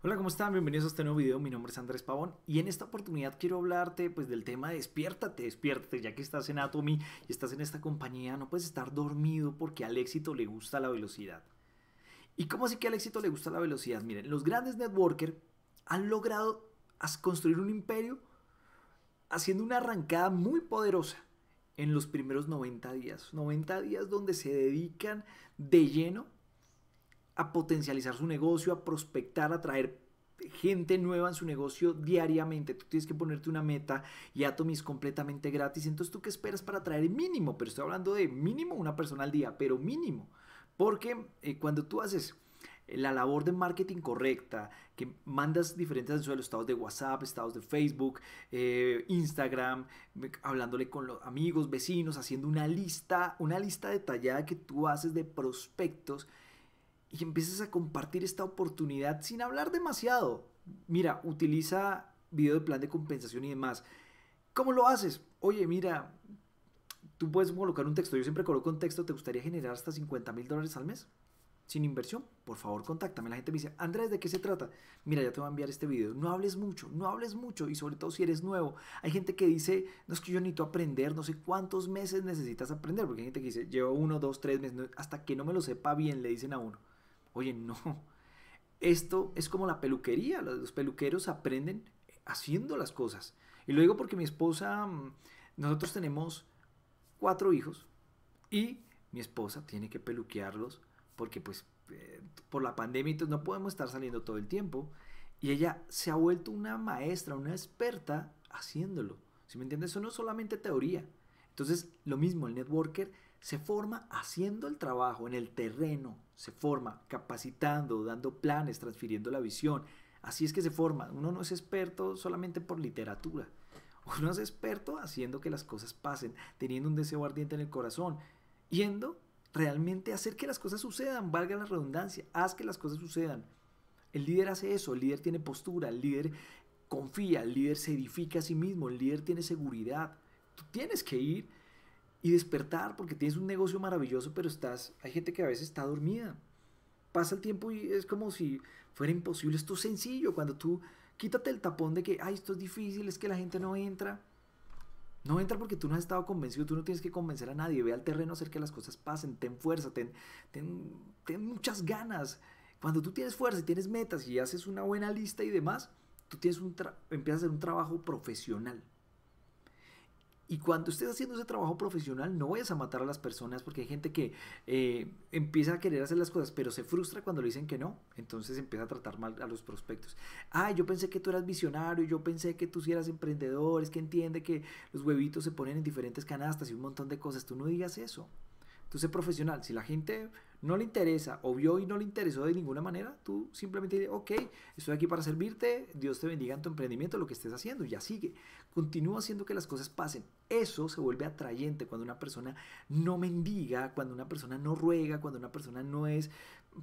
Hola, ¿cómo están? Bienvenidos a este nuevo video. Mi nombre es Andrés Pavón y en esta oportunidad quiero hablarte pues del tema despiértate, despiértate, ya que estás en Atomy y estás en esta compañía, no puedes estar dormido porque al éxito le gusta la velocidad. ¿Y cómo así que al éxito le gusta la velocidad? Miren, los grandes networkers han logrado construir un imperio haciendo una arrancada muy poderosa en los primeros 90 días. 90 días donde se dedican de lleno a potencializar su negocio, a prospectar, a traer gente nueva en su negocio diariamente. Tú tienes que ponerte una meta y Atomy es completamente gratis. Entonces, ¿tú qué esperas para traer mínimo? Pero estoy hablando de mínimo una persona al día, pero mínimo. Porque eh, cuando tú haces eh, la labor de marketing correcta, que mandas diferentes los estados de WhatsApp, estados de Facebook, eh, Instagram, hablándole con los amigos, vecinos, haciendo una lista, una lista detallada que tú haces de prospectos y empieces a compartir esta oportunidad sin hablar demasiado. Mira, utiliza video de plan de compensación y demás. ¿Cómo lo haces? Oye, mira, tú puedes colocar un texto. Yo siempre coloco un texto. ¿Te gustaría generar hasta 50 mil dólares al mes? Sin inversión, por favor, contáctame. La gente me dice, Andrés, ¿de qué se trata? Mira, ya te voy a enviar este video. No hables mucho, no hables mucho y sobre todo si eres nuevo. Hay gente que dice, no es que yo necesito aprender, no sé cuántos meses necesitas aprender, porque hay gente que dice, llevo uno, dos, tres meses, hasta que no me lo sepa bien, le dicen a uno. Oye, no. Esto es como la peluquería. Los peluqueros aprenden haciendo las cosas. Y lo digo porque mi esposa, mm, nosotros tenemos cuatro hijos y mi esposa tiene que peluquearlos porque pues eh, por la pandemia no podemos estar saliendo todo el tiempo. Y ella se ha vuelto una maestra, una experta haciéndolo. Si ¿Sí me entiendes? Eso no es solamente teoría. Entonces, lo mismo, el networker se forma haciendo el trabajo en el terreno, se forma capacitando, dando planes, transfiriendo la visión. Así es que se forma. Uno no es experto solamente por literatura. Uno es experto haciendo que las cosas pasen, teniendo un deseo ardiente en el corazón, yendo realmente a hacer que las cosas sucedan, valga la redundancia, haz que las cosas sucedan. El líder hace eso, el líder tiene postura, el líder confía, el líder se edifica a sí mismo, el líder tiene seguridad. Tú tienes que ir y despertar porque tienes un negocio maravilloso, pero estás, hay gente que a veces está dormida. Pasa el tiempo y es como si fuera imposible. Esto es sencillo. Cuando tú quítate el tapón de que, ay, esto es difícil, es que la gente no entra. No entra porque tú no has estado convencido, tú no tienes que convencer a nadie. Ve al terreno, hacer que las cosas pasen, ten fuerza, ten, ten, muchas ganas. Cuando tú tienes fuerza y tienes metas y haces una buena lista y demás, tú tienes un empiezas a hacer un trabajo profesional. Y cuando estés haciendo ese trabajo profesional, no vayas a matar a las personas porque hay gente que eh, empieza a querer hacer las cosas, pero se frustra cuando le dicen que no. Entonces empieza a tratar mal a los prospectos. Ah, yo pensé que tú eras visionario, yo pensé que tú sí eras emprendedor, es que entiende que los huevitos se ponen en diferentes canastas y un montón de cosas. Tú no digas eso. Tú sé profesional. Si la gente no le interesa o vio y no le interesó de ninguna manera, tú simplemente dices, ok, estoy aquí para servirte, Dios te bendiga en tu emprendimiento, lo que estés haciendo, ya sigue. Continúa haciendo que las cosas pasen. Eso se vuelve atrayente cuando una persona no mendiga, cuando una persona no ruega, cuando una persona no es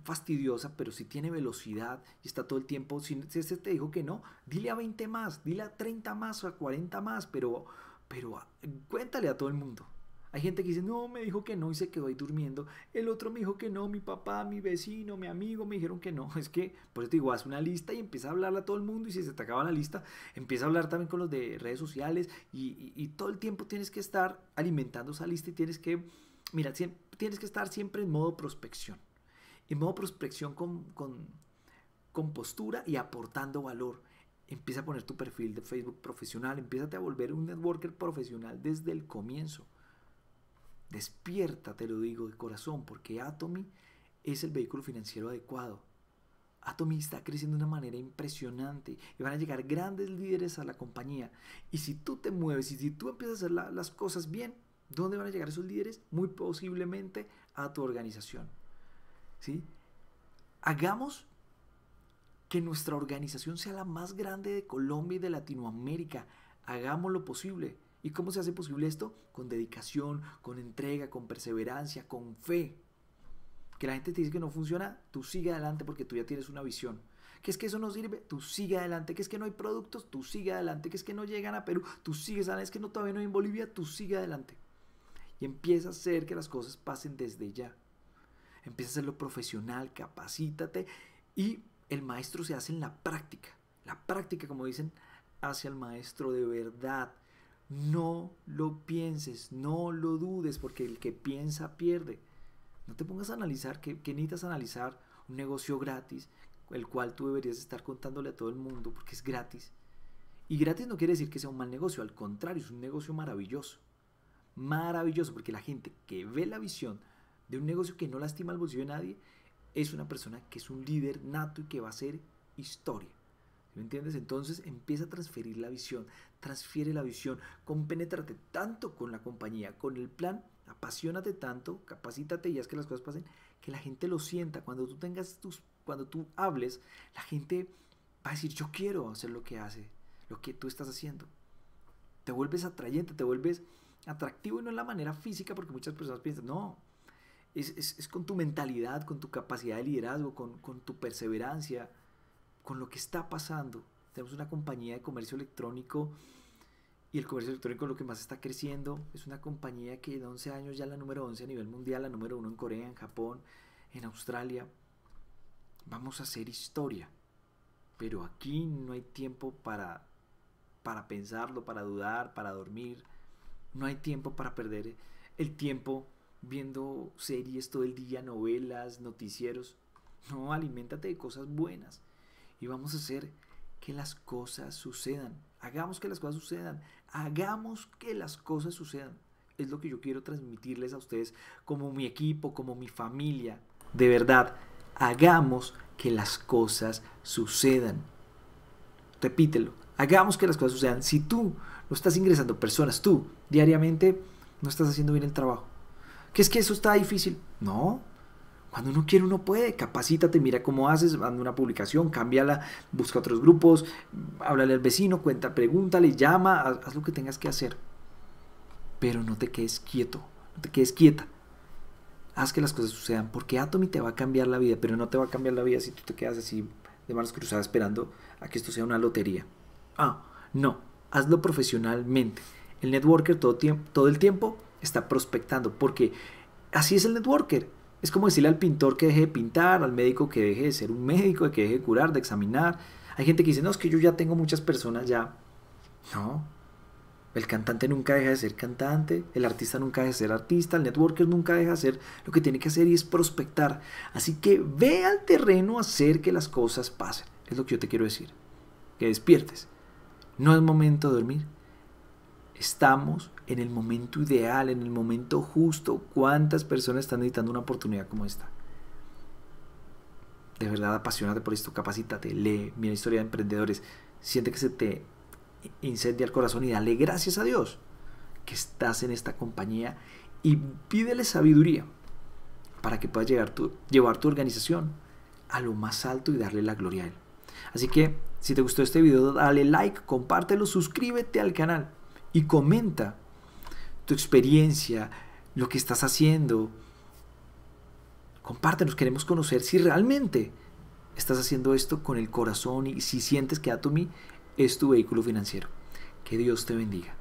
fastidiosa, pero si sí tiene velocidad y está todo el tiempo, si este te dijo que no, dile a 20 más, dile a 30 más o a 40 más, pero, pero ah, cuéntale a todo el mundo. Hay gente que dice, no, me dijo que no y se quedó ahí durmiendo. El otro me dijo que no, mi papá, mi vecino, mi amigo me dijeron que no. Es que, por eso te digo, haz una lista y empieza a hablarla a todo el mundo y si se te acaba la lista, empieza a hablar también con los de redes sociales y, todo el tiempo tienes que estar alimentando esa lista y tienes que, mira, tienes que estar siempre en modo prospección. En modo prospección con, con, postura y aportando valor empieza a poner tu perfil de Facebook profesional, empieza a volver un networker profesional desde el comienzo. Despierta, te lo digo de corazón, porque Atomy es el vehículo financiero adecuado. Atomy está creciendo de una manera impresionante y van a llegar grandes líderes a la compañía. Y si tú te mueves y si tú empiezas a hacer las cosas bien, ¿dónde van a llegar esos líderes? Muy posiblemente a tu organización. ¿Sí? Hagamos que nuestra organización sea la más grande de Colombia y de Latinoamérica. Hagamos lo posible. ¿Y cómo se hace posible esto? Con dedicación, con entrega, con perseverancia, con fe. Que la gente te dice que no funciona, tú sigue adelante porque tú ya tienes una visión. Que es que eso no sirve, tú sigue adelante. Que es que no hay productos, tú sigue adelante. Que es que no llegan a Perú, tú sigues adelante. Es que no, todavía no hay en Bolivia, tú sigue adelante. Y empieza a hacer que las cosas pasen desde ya. Empieza a hacerlo profesional, capacítate y el maestro se hace en la práctica. La práctica, como dicen, hace el maestro de verdad. No lo pienses, no lo dudes, porque el que piensa pierde. No te pongas a analizar que, necesitas analizar un negocio gratis, el cual tú deberías estar contándole a todo el mundo porque es gratis. Y gratis no quiere decir que sea un mal negocio, al contrario, es un negocio maravilloso. Maravilloso, porque la gente que ve la visión de un negocio que no lastima al bolsillo de nadie es una persona que es un líder nato y que va a hacer historia. ¿Me entiendes? Entonces empieza a transferir la visión, transfiere la visión, compenétrate tanto con la compañía, con el plan, apasionate tanto, capacítate y haz que las cosas pasen, que la gente lo sienta. Cuando tú tengas tus, cuando tú hables, la gente va a decir, yo quiero hacer lo que hace, lo que tú estás haciendo. Te vuelves atrayente, te vuelves atractivo y no en la manera física, porque muchas personas piensan, no, es, es, con tu mentalidad, con tu capacidad de liderazgo, con, con tu perseverancia con lo que está pasando. Tenemos una compañía de comercio electrónico y el comercio electrónico es lo que más está creciendo. Es una compañía que en 11 años ya la número 11 a nivel mundial, la número 1 en Corea, en Japón, en Australia. Vamos a hacer historia. Pero aquí no hay tiempo para, para pensarlo, para dudar, para dormir. No hay tiempo para perder el tiempo viendo series todo el día, novelas, noticieros. No, alimentate de cosas buenas y vamos a hacer que las cosas sucedan. Hagamos que las cosas sucedan. Hagamos que las cosas sucedan. Es lo que yo quiero transmitirles a ustedes como mi equipo, como mi familia. De verdad, hagamos que las cosas sucedan. Repítelo, hagamos que las cosas sucedan. Si tú no estás ingresando personas, tú diariamente no estás haciendo bien el trabajo. ¿Qué es que eso está difícil? No, cuando uno quiere, uno puede. Capacítate, mira cómo haces, manda una publicación, cámbiala, busca otros grupos, háblale al vecino, cuenta, pregúntale, llama, haz, lo que tengas que hacer. Pero no te quedes quieto, no te quedes quieta. Haz que las cosas sucedan, porque Atomy te va a cambiar la vida, pero no te va a cambiar la vida si tú te quedas así de manos cruzadas esperando a que esto sea una lotería. Ah, no, hazlo profesionalmente. El networker todo el tiempo está prospectando, porque así es el networker es como decirle al pintor que deje de pintar, al médico que deje de ser un médico, que deje de curar, de examinar. Hay gente que dice, no, es que yo ya tengo muchas personas ya. No. El cantante nunca deja de ser cantante, el artista nunca deja de ser artista, el networker nunca deja de hacer lo que tiene que hacer y es prospectar. Así que ve al terreno a hacer que las cosas pasen. Es lo que yo te quiero decir. Que despiertes. No es momento de dormir Estamos en el momento ideal, en el momento justo. ¿Cuántas personas están necesitando una oportunidad como esta? De verdad, apasionate por esto, capacítate, lee, mira historia de emprendedores, siente que se te incendia el corazón y dale gracias a Dios que estás en esta compañía y pídele sabiduría para que puedas llevar tu organización a lo más alto y darle la gloria a Él. Así que si te gustó este video, dale like, compártelo, suscríbete al canal y comenta tu experiencia, lo que estás haciendo. Compártenos, queremos conocer si realmente estás haciendo esto con el corazón y si sientes que Atomi es tu vehículo financiero. Que Dios te bendiga.